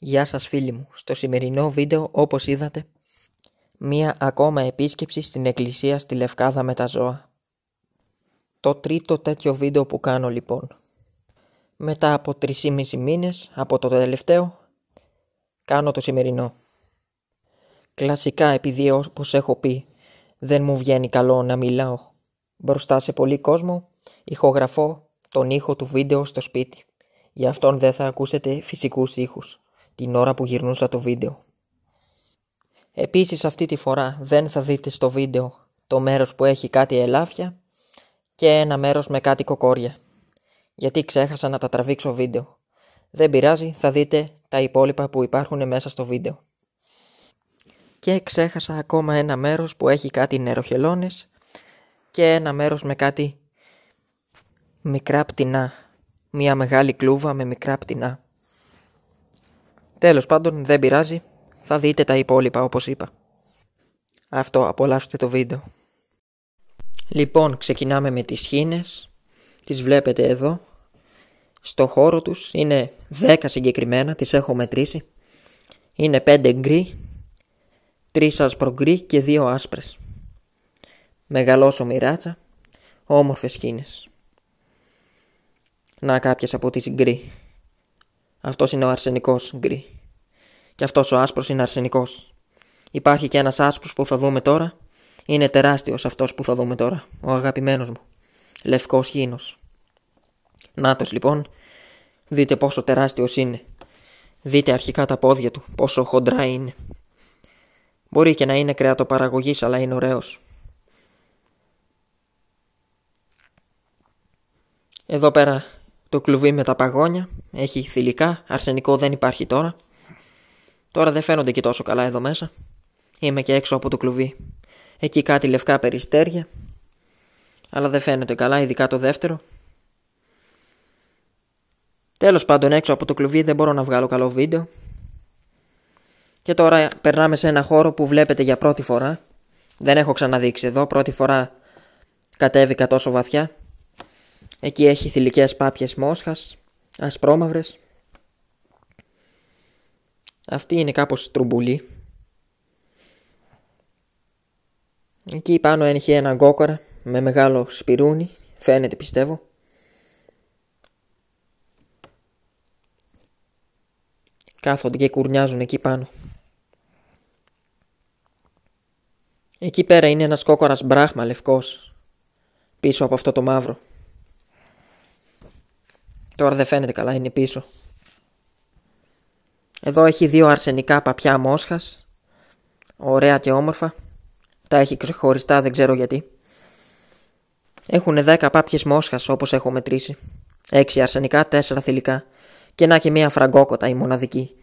Γεια σας φίλοι μου, στο σημερινό βίντεο όπως είδατε μία ακόμα επίσκεψη στην εκκλησία στη Λευκάδα με τα ζώα. Το τρίτο τέτοιο βίντεο που κάνω λοιπόν. Μετά από 3,5 μήνες από το τελευταίο κάνω το σημερινό. Κλασικά επειδή όπως έχω πει δεν μου βγαίνει καλό να μιλάω μπροστά σε πολύ κόσμο ηχογραφώ τον ήχο του βίντεο στο σπίτι. Γι' αυτόν δεν θα ακούσετε φυσικούς ήχους την ώρα που γυρνούσα το βίντεο. Επίσης αυτή τη φορά δεν θα δείτε στο βίντεο το μέρος που έχει κάτι ελάφια και ένα μέρος με κάτι κοκόρια. Γιατί ξέχασα να τα τραβήξω βίντεο. Δεν πειράζει, θα δείτε τα υπόλοιπα που υπάρχουν μέσα στο βίντεο. Και ξέχασα ακόμα ένα μέρος που έχει κάτι νεροχελώνες και ένα μέρος με κάτι μικρά πτηνά. Μια μεγάλη κλούβα με μικρά πτηνά. Τέλος πάντων δεν πειράζει, θα δείτε τα υπόλοιπα όπως είπα. Αυτό, απολαύστε το βίντεο. Λοιπόν, ξεκινάμε με τις σχήνες. Τις βλέπετε εδώ. Στο χώρο τους είναι 10 συγκεκριμένα, τις έχω μετρήσει. Είναι 5 γκρι, 3 άσπρο γκρι και 2 άσπρες. Μεγαλόσωμη ράτσα, όμορφες σχήνες. Να κάποιες από τις γκρι. Αυτός είναι ο αρσενικός, γκρι. Και αυτός ο άσπρος είναι αρσενικός. Υπάρχει και ένας άσπρος που θα δούμε τώρα. Είναι τεράστιος αυτός που θα δούμε τώρα. Ο αγαπημένος μου. Λευκός χήνο. Νάτος λοιπόν. Δείτε πόσο τεράστιος είναι. Δείτε αρχικά τα πόδια του, πόσο χοντρά είναι. Μπορεί και να είναι κρεατοπαραγωγής, αλλά είναι ωραίος. Εδώ πέρα το κλουβί με τα παγόνια έχει θηλυκά, αρσενικό δεν υπάρχει τώρα. Τώρα δεν φαίνονται και τόσο καλά εδώ μέσα. Είμαι και έξω από το κλουβί. Εκεί κάτι λευκά περιστέρια. Αλλά δεν φαίνεται καλά, ειδικά το δεύτερο. Τέλος πάντων έξω από το κλουβί δεν μπορώ να βγάλω καλό βίντεο. Και τώρα περνάμε σε ένα χώρο που βλέπετε για πρώτη φορά. Δεν έχω ξαναδείξει εδώ, πρώτη φορά κατέβηκα τόσο βαθιά. Εκεί έχει θηλυκές πάπιες μόσχας, ασπρόμαυρες. Αυτή είναι κάπως τρουμπουλή. Εκεί πάνω έχει ένα γκόκορα με μεγάλο σπιρούνι, φαίνεται πιστεύω. Κάθονται και κουρνιάζουν εκεί πάνω. Εκεί πέρα είναι ένας κόκορας μπράχμα λευκός, πίσω από αυτό το μαύρο. Τώρα δεν φαίνεται καλά, είναι πίσω. Εδώ έχει δύο αρσενικά παπιά μόσχας. Ωραία και όμορφα. Τα έχει χωριστά, δεν ξέρω γιατί. Έχουν δέκα πάπιες μόσχας όπως έχω μετρήσει. Έξι αρσενικά, τέσσερα θηλυκά. Και να και μία φραγκόκοτα η μοναδική.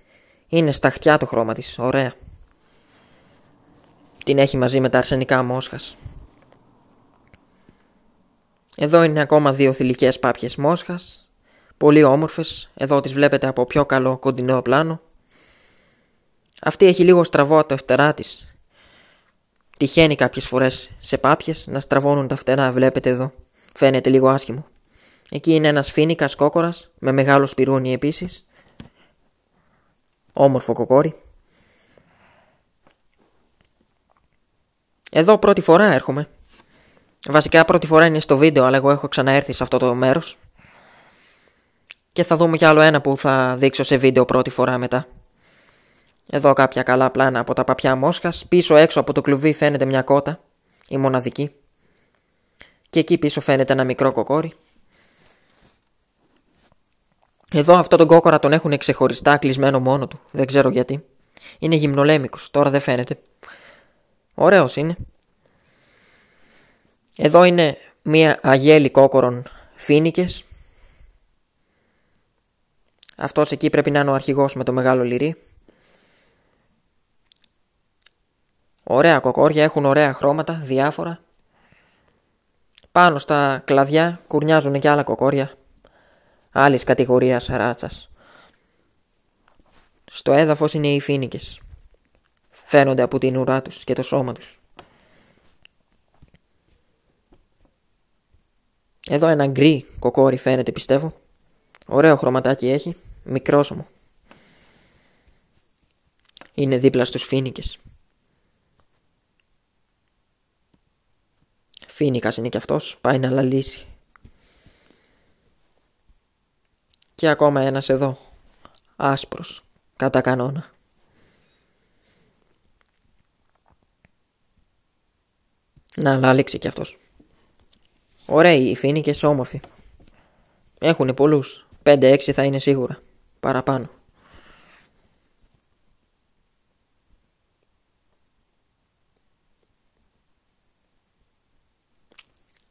Είναι σταχτιά το χρώμα της, ωραία. Την έχει μαζί με τα αρσενικά μόσχας. Εδώ είναι ακόμα δύο θηλυκές πάπιες μόσχας. Πολύ όμορφες, εδώ τις βλέπετε από πιο καλό κοντινό πλάνο. Αυτή έχει λίγο στραβό από τα φτερά της. Τυχαίνει κάποιες φορές σε πάπιες να στραβώνουν τα φτερά, βλέπετε εδώ. Φαίνεται λίγο άσχημο. Εκεί είναι ένας φίνικας κόκορας, με μεγάλο σπιρούνι επίσης. Όμορφο κοκόρι. Εδώ πρώτη φορά έρχομαι. Βασικά πρώτη φορά είναι στο βίντεο, αλλά εγώ έχω ξαναέρθει σε αυτό το μέρος. Και θα δούμε κι άλλο ένα που θα δείξω σε βίντεο πρώτη φορά μετά. Εδώ κάποια καλά πλάνα από τα παπιά μόσχας. Πίσω έξω από το κλουβί φαίνεται μια κότα, η μοναδική. Και εκεί πίσω φαίνεται ένα μικρό κοκόρι. Εδώ αυτό τον κόκορα τον έχουν ξεχωριστά κλεισμένο μόνο του. Δεν ξέρω γιατί. Είναι γυμνολέμικος, τώρα δεν φαίνεται. Ωραίος είναι. Εδώ είναι μια αγέλη κόκορων φίνικες αυτός εκεί πρέπει να είναι ο αρχηγός με το μεγάλο λυρί. Ωραία κοκόρια, έχουν ωραία χρώματα, διάφορα. Πάνω στα κλαδιά κουρνιάζουν και άλλα κοκόρια. Άλλης κατηγορίας ράτσας. Στο έδαφος είναι οι φίνικες. Φαίνονται από την ουρά τους και το σώμα τους. Εδώ ένα γκρι κοκόρι φαίνεται πιστεύω. Ωραίο χρωματάκι έχει. Μικρόσωμο. Είναι δίπλα στους Φίνικες. Φίνικας είναι και αυτός. Πάει να λαλήσει. Και ακόμα ένας εδώ. Άσπρος. Κατά κανόνα. Να λάλεξε κι αυτός. Ωραίοι οι Φίνικες, όμορφοι. Έχουν πολλούς. 5-6 θα είναι σίγουρα παραπάνω.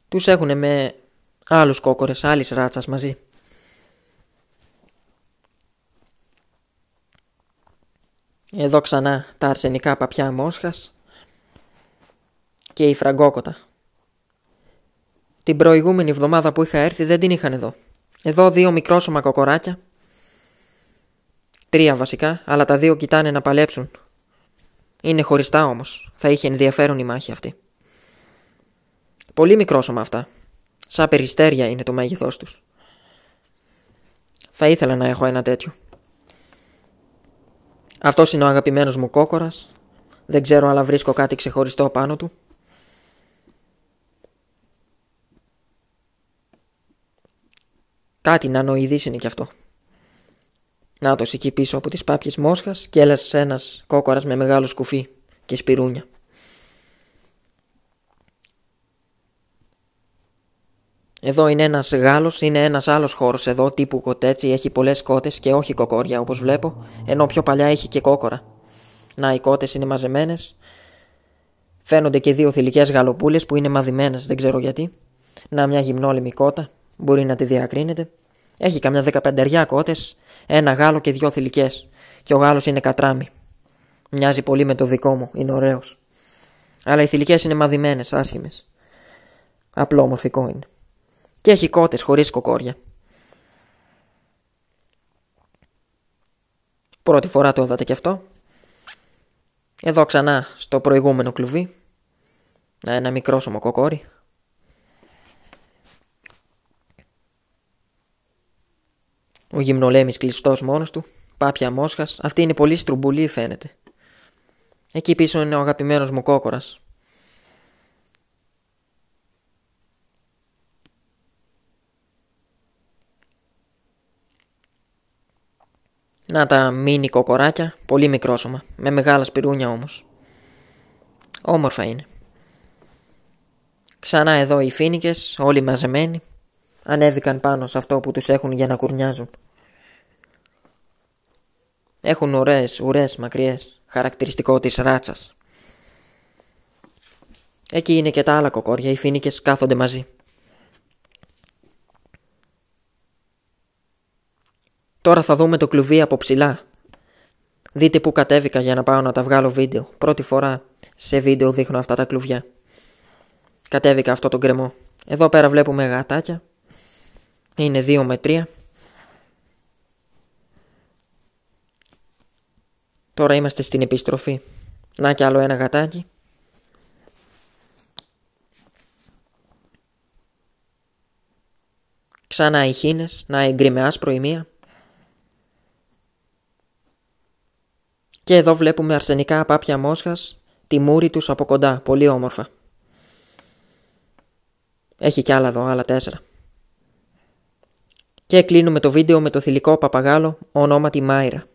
Τους έχουν με άλλους κόκορες άλλης ράτσας μαζί. Εδώ ξανά τα αρσενικά παπιά μόσχας και η φραγκόκοτα. Την προηγούμενη εβδομάδα που είχα έρθει δεν την είχαν εδώ. Εδώ δύο μικρόσωμα κοκοράκια Τρία βασικά, αλλά τα δύο κοιτάνε να παλέψουν. Είναι χωριστά όμως. Θα είχε ενδιαφέρον η μάχη αυτή. Πολύ μικρόσωμα αυτά. Σαν περιστέρια είναι το μέγεθός τους. Θα ήθελα να έχω ένα τέτοιο. Αυτός είναι ο αγαπημένος μου κόκορας. Δεν ξέρω αλλά βρίσκω κάτι ξεχωριστό πάνω του. Κάτι να νοηδείς είναι κι αυτό το εκεί πίσω από τις πάπιες μόσχας και έλασε ένας κόκορας με μεγάλο σκουφί και σπιρούνια. Εδώ είναι ένας Γάλλος, είναι ένας άλλος χώρος εδώ τύπου κοτέτσι, έχει πολλές κότες και όχι κοκόρια όπως βλέπω, ενώ πιο παλιά έχει και κόκορα. Να οι κότες είναι μαζεμένες, φαίνονται και δύο θηλυκές γαλοπούλες που είναι μαδημένες, δεν ξέρω γιατί. Να μια γυμνόλυμη κότα, μπορεί να τη διακρίνετε. Έχει καμιά δεκαπενταριά κότες, ένα γάλο και δυο θηλυκές. Και ο γάλος είναι κατράμι. Μοιάζει πολύ με το δικό μου, είναι ωραίος. Αλλά οι θηλυκές είναι μαδημένες, άσχημες. Απλό μορφικό είναι. Και έχει κότες χωρίς κοκόρια. Πρώτη φορά το είδατε κι αυτό. Εδώ ξανά στο προηγούμενο κλουβί. Ένα μικρό κοκόρι. Ο γυμνολέμης κλειστός μόνος του, πάπια μόσχας, αυτή είναι πολύ στρουμπουλή φαίνεται. Εκεί πίσω είναι ο αγαπημένος μου κόκορας. Να τα μίνι κοκοράκια, πολύ μικρόσωμα, με μεγάλα σπιρούνια όμως. Όμορφα είναι. Ξανά εδώ οι φίνικες, όλοι μαζεμένοι, ανέβηκαν πάνω σε αυτό που τους έχουν για να κουρνιάζουν. Έχουν ωραίες ουρές μακριές, χαρακτηριστικό της ράτσας. Εκεί είναι και τα άλλα κοκόρια, οι φίνικες κάθονται μαζί. Τώρα θα δούμε το κλουβί από ψηλά. Δείτε που κατέβηκα για να πάω να τα βγάλω βίντεο. Πρώτη φορά σε βίντεο δείχνω αυτά τα κλουβιά. Κατέβηκα αυτό το κρεμό. Εδώ πέρα βλέπουμε γατάκια. Είναι 2 με 3. Τώρα είμαστε στην επιστροφή. Να κι άλλο ένα γατάκι. Ξανά οι χήνες, να εγκρι με άσπρο Και εδώ βλέπουμε αρσενικά πάπια μόσχας, τη μούρη τους από κοντά, πολύ όμορφα. Έχει κι άλλα εδώ, άλλα τέσσερα. Και κλείνουμε το βίντεο με το θηλυκό παπαγάλο, ονόματι Μάιρα.